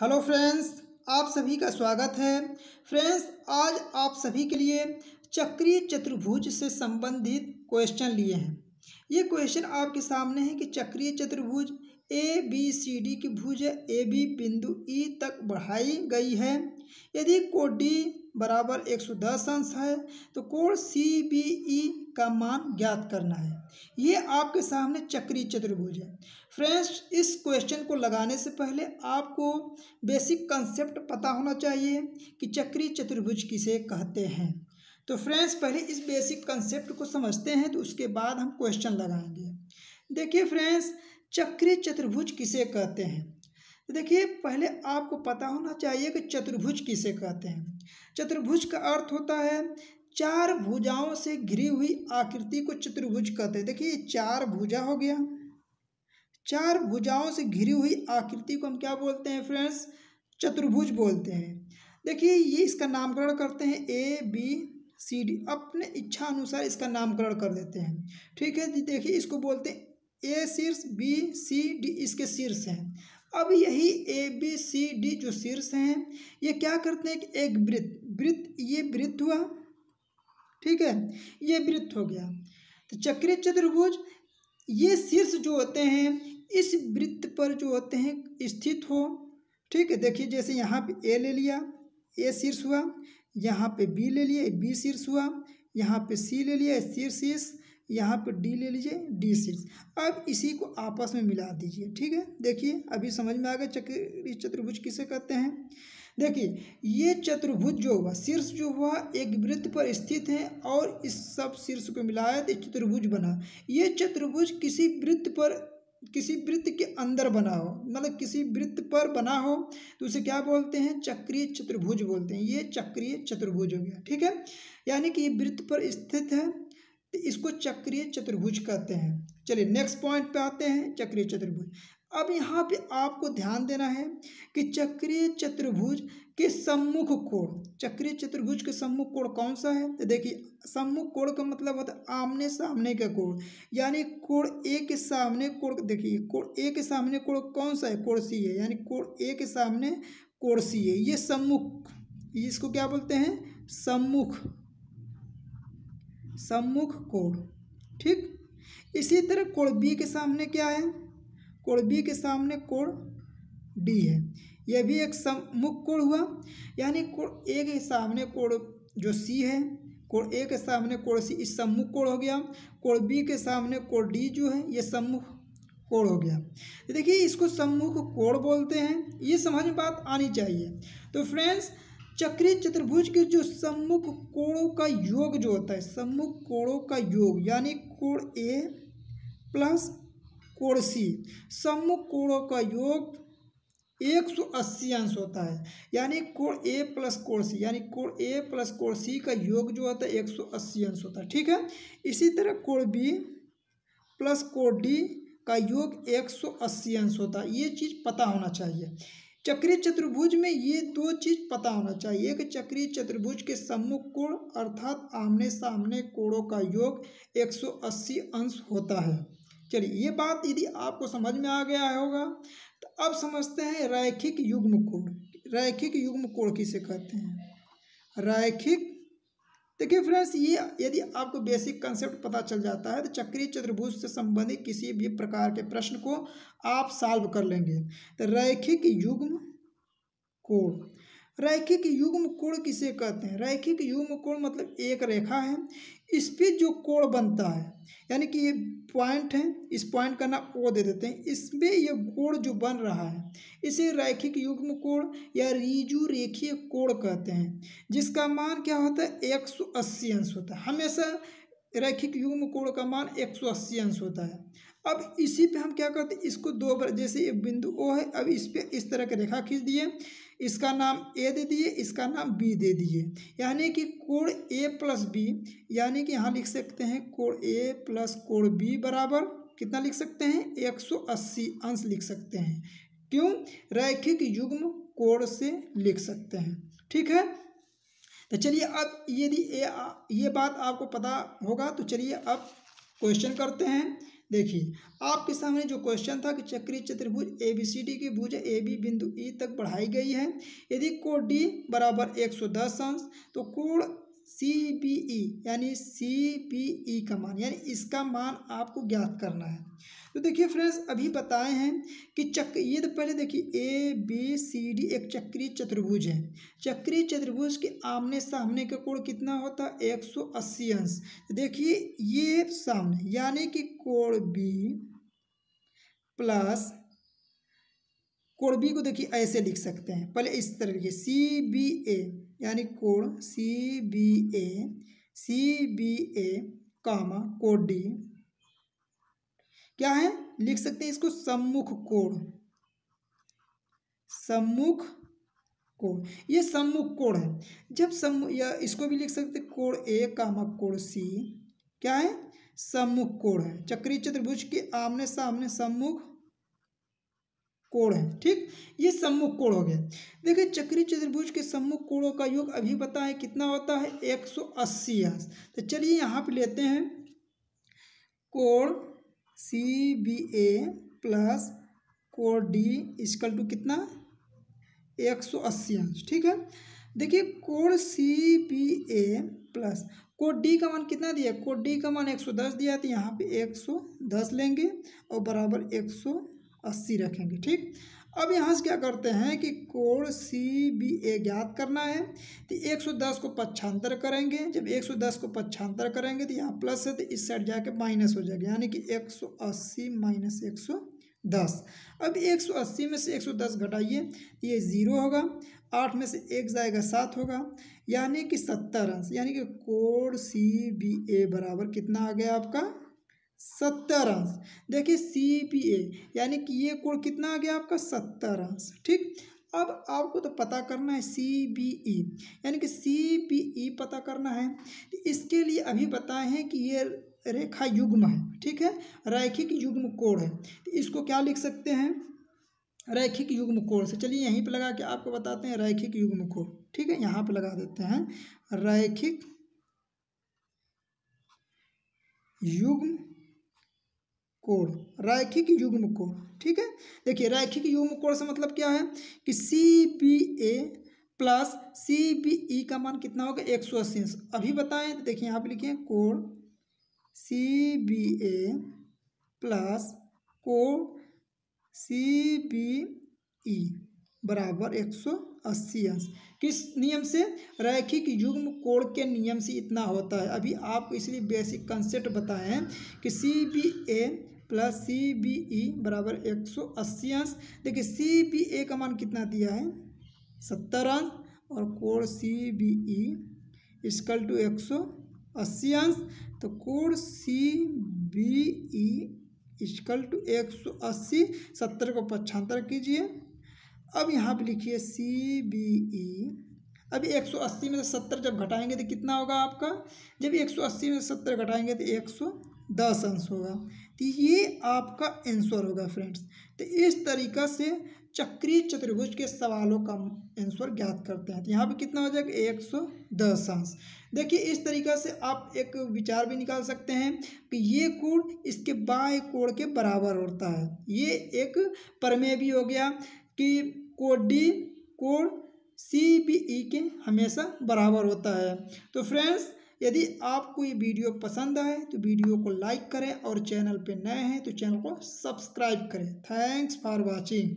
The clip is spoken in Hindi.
हेलो फ्रेंड्स आप सभी का स्वागत है फ्रेंड्स आज आप सभी के लिए चक्रीय चतुर्भुज से संबंधित क्वेश्चन लिए हैं ये क्वेश्चन आपके सामने है कि चक्रीय चतुर्भुज ए बी सी डी की भुज ए बी बिंदु ई e तक बढ़ाई गई है यदि कोड डी बराबर एक सौ दस अंश है तो कोण सी बी ई का मान ज्ञात करना है ये आपके सामने चक्री चतुर्भुज है फ्रेंड्स इस क्वेश्चन को लगाने से पहले आपको बेसिक कंसेप्ट पता होना चाहिए कि चक्री चतुर्भुज किसे कहते हैं तो फ्रेंड्स पहले इस बेसिक कंसेप्ट को समझते हैं तो उसके बाद हम क्वेश्चन लगाएंगे देखिए फ्रेंड्स चक्री चतुर्भुज किसे कहते हैं तो देखिए पहले आपको पता होना चाहिए कि चतुर्भुज किसे कहते हैं चतुर्भुज का अर्थ होता है चार भुजाओं से घिरी हुई आकृति को चतुर्भुज कहते हैं देखिए चार भुजा हो गया चार भुजाओं से घिरी हुई आकृति को हम क्या बोलते हैं फ्रेंड्स चतुर्भुज बोलते हैं देखिए ये इसका नामकरण करते हैं ए बी सी डी अपने इच्छा अनुसार इसका नामकरण कर देते हैं ठीक है देखिए इसको बोलते हैं ए शीर्ष बी सी डी इसके शीर्ष हैं अब यही ए बी सी डी जो शीर्ष हैं ये क्या करते हैं कि एक वृत्त वृत्त ये वृत्त हुआ ठीक है ये वृत्त हो गया तो चक्रीय चतुर्भुज ये शीर्ष जो होते हैं इस वृत्त पर जो होते हैं स्थित हो ठीक है देखिए जैसे यहाँ पे ए ले लिया ए शीर्ष हुआ यहाँ पे बी ले लिया बी शीर्ष हुआ यहाँ पे सी ले लिया सी शीर्ष यहाँ पर डी ले लीजिए डी सिक्स अब इसी को आपस में मिला दीजिए ठीक है देखिए अभी समझ में आ गया चक्री चतुर्भुज किसे कहते हैं देखिए ये चतुर्भुज जो हुआ शीर्ष जो हुआ एक वृत्त पर स्थित है और इस सब शीर्ष को मिलाया तो चतुर्भुज बना ये चतुर्भुज किसी वृत्त पर किसी वृत्त के अंदर बना हो मतलब किसी वृत्त पर बना हो तो उसे क्या बोलते हैं चक्रीय चतुर्भुज बोलते हैं ये चक्रीय चतुर्भुज हो गया ठीक है यानी कि ये वृत्त पर स्थित है तो इसको चक्रीय चतुर्भुज कहते हैं चलिए नेक्स्ट पॉइंट पे आते हैं चक्रीय चतुर्भुज अब यहाँ पे आपको ध्यान देना है कि चक्रीय चतुर्भुज के सम्मुख कोण चक्रीय चतुर्भुज के सम्मुख कोण कौन सा है तो देखिए सम्मुख कोण का मतलब होता है आमने सामने का कोण यानी कोण ए के सामने कोण देखिए कोण ए के सामने कोण कौन सा है कोण सी है यानी कोण ए के सामने कोण सी है ये सम्मुख इसको क्या बोलते हैं सम्मुख सम्मुख कोण ठीक इसी तरह कोण बी के सामने क्या है कोण बी के सामने कोण डी है यह भी एक सम्मुख कोण हुआ यानी कोण ए के सामने कोण जो सी है कोण ए के सामने कोण सी इस सम्मुख कोण हो गया कोण बी के सामने कोण डी जो है ये सम्मुख कोण हो गया देखिए इसको सम्मुख कोण बोलते हैं ये समझ में बात आनी चाहिए तो फ्रेंड्स चक्रीय चतुर्भुज के जो सम्मुख कोणों का योग जो होता है सम्मुख कोणों का योग यानी कोण ए प्लस कोण सी सम्मुख कोणों का योग एक सौ अस्सी अंश होता है यानी कोण ए प्लस कोण सी यानी कोण ए प्लस कोण सी का योग जो होता है एक सौ अस्सी अंश होता है ठीक है इसी तरह कोण बी प्लस कोण डी का योग एक सौ अस्सी अंश होता है ये चीज़ पता होना चाहिए चक्रीय चतुर्भुज में ये दो चीज़ पता होना चाहिए कि चक्रीय चतुर्भुज के सम्मुख कोण अर्थात आमने सामने कोणों का योग 180 अंश होता है चलिए ये बात यदि आपको समझ में आ गया होगा तो अब समझते हैं रैखिक युग्म कोण रैखिक युग्म कोण किसे कहते हैं रैखिक देखिए फ्रेंड्स ये यदि आपको बेसिक कंसेप्ट पता चल जाता है तो चक्रीय चतुर्भुज से संबंधित किसी भी प्रकार के प्रश्न को आप सॉल्व कर लेंगे तो रैखिक युग्म कोण रैखिक युग्म कोण किसे कहते हैं रैखिक युग्म कोण मतलब एक रेखा है इस पर जो कोण बनता है यानी कि ये पॉइंट है इस पॉइंट का नाम ओ दे देते हैं इसमें ये कोण जो बन रहा है इसे रैखिक युग्म कोण या रिजु रेखीय कोण कहते हैं जिसका मान क्या होता है एक सौ अस्सी अंश होता है हमेशा रैखिक युग्म कोण का मान एक सौ अस्सी अंश होता है अब इसी पे हम क्या करते हैं इसको दो बार जैसे ये बिंदु ओ है अब इस पर इस तरह की रेखा खींच दिए इसका नाम ए दे दिए इसका नाम बी दे दिए यानी कि कोण ए प्लस बी यानी कि यहाँ लिख सकते हैं कोण ए प्लस कोण बी बराबर कितना लिख सकते हैं 180 अंश लिख सकते हैं क्यों रैखिक युग्म कोण से लिख सकते हैं ठीक है तो चलिए अब यदि ये, ये बात आपको पता होगा तो चलिए अब क्वेश्चन करते हैं देखिए आपके सामने जो क्वेश्चन था कि चक्रीय चतुर्भुज ए बी सी डी की भुज ए बी बिंदु ई e तक बढ़ाई गई है यदि कोण डी बराबर एक सौ दस अंश तो कोण सी पी ई यानी सी पी ई का मान यानी इसका मान आपको ज्ञात करना है तो देखिए फ्रेंड्स अभी बताए हैं कि चक्र ये तो पहले देखिए ए बी सी डी एक चक्रीय चतुर्भुज है चक्रीय चतुर्भुज के आमने सामने का कोण कितना होता है एक सौ अस्सी अंश देखिए ये सामने यानी कि कोण बी प्लस कोण बी को देखिए ऐसे लिख सकते हैं पहले इस तरह के सी बी ए यानी कोड C B A C B A कामा कोड डी क्या है लिख सकते हैं इसको सम्मुख कोड सम्मुख कोड ये सम्मुख कोड है जब सम्मु या इसको भी लिख सकते कोड ए कामा कोड सी क्या है सम्मुख कोड है चक्रीय चतुर्भुज के आमने सामने सम्मुख कोण है ठीक ये सम्मुख कोण हो गया देखिए चक्री चतुर्भुज के सम्मुख कोणों का योग अभी पता है कितना होता है 180 सौ अस्सी तो चलिए यहाँ पे लेते हैं कोण सी बी ए प्लस कोण डी इसकल टू कितना 180 सौ अस्सी ठीक है देखिए कोण सी बी ए प्लस कोड डी का मान कितना दिया कोड डी का मान 110 दिया तो यहाँ पे 110 लेंगे और बराबर अस्सी रखेंगे ठीक अब यहाँ से क्या करते हैं कि कोण सी बी ए ज्ञात करना है तो 110 को पक्षांतर करेंगे जब 110 को पक्षांतर करेंगे तो यहाँ प्लस है तो इस साइड जाके माइनस हो जाएगा यानी कि 180 माइनस एक अब 180 में से 110 घटाइए तो ये ज़ीरो होगा आठ में से एक जाएगा सात होगा यानी कि सत्तर अंश यानी कि कोण सी बी ए बराबर कितना आ गया आपका सत्तर अंश देखिए सी पी ए यानी कि ये कोण कितना आ गया आपका सत्तर अंश ठीक अब आपको तो पता करना है सी बी ई यानी कि सी बी ई पता करना है तो इसके लिए अभी बताए हैं कि ये रेखा युग्म है ठीक है रैखिक युग्म कोण है तो इसको क्या लिख सकते हैं रैखिक युग्म कोण से चलिए यहीं पर लगा के आपको बताते हैं रैखिक युग्म कोण ठीक है यहाँ पर लगा देते हैं रैखिक युग्म कोण रैखिक युग्म कोण ठीक है देखिए रैखिक युग्म कोण से मतलब क्या है कि C B A plus C B E का मान कितना होगा एक सौ अस्सी अभी बताएं तो देखिए यहाँ पे लिखिए कोण सी बी ए प्लस कोण सी बी ई बराबर एक सौ अस्सी अंश किस नियम से रैखिक युग्म कोण के नियम से इतना होता है अभी आपको इसलिए बेसिक कंसेप्ट बताएं कि C B A plus C B E बराबर एक सौ अस्सी अंश देखिए सी बी ए का मान कितना दिया है सत्तर अंश और कोण C B E equal to एक सौ अस्सी अंश तो कोण C B E equal to एक सौ अस्सी सत्तर को पक्षांतर कीजिए अब यहाँ पर लिखिए सी बी ई अभी 180 में से 70 जब घटाएंगे तो कितना होगा आपका जब 180 में से 70 घटाएंगे तो 110 अंश होगा तो ये आपका आंसर होगा फ्रेंड्स तो इस तरीका से चक्रीय चतुर्भुज के सवालों का आंसर ज्ञात करते हैं तो यहाँ पे कितना हो जाएगा एक सौ दस अंश देखिए इस तरीका से आप एक विचार भी निकाल सकते हैं कि ये कोण इसके बाएं कोण के बराबर होता है ये एक प्रमेय भी हो गया कि कोड डी कोड सी बी ई के हमेशा बराबर होता है तो फ्रेंड्स यदि आपको ये वीडियो पसंद आए तो वीडियो को लाइक करें और चैनल पर नए हैं तो चैनल को सब्सक्राइब करें थैंक्स फॉर वॉचिंग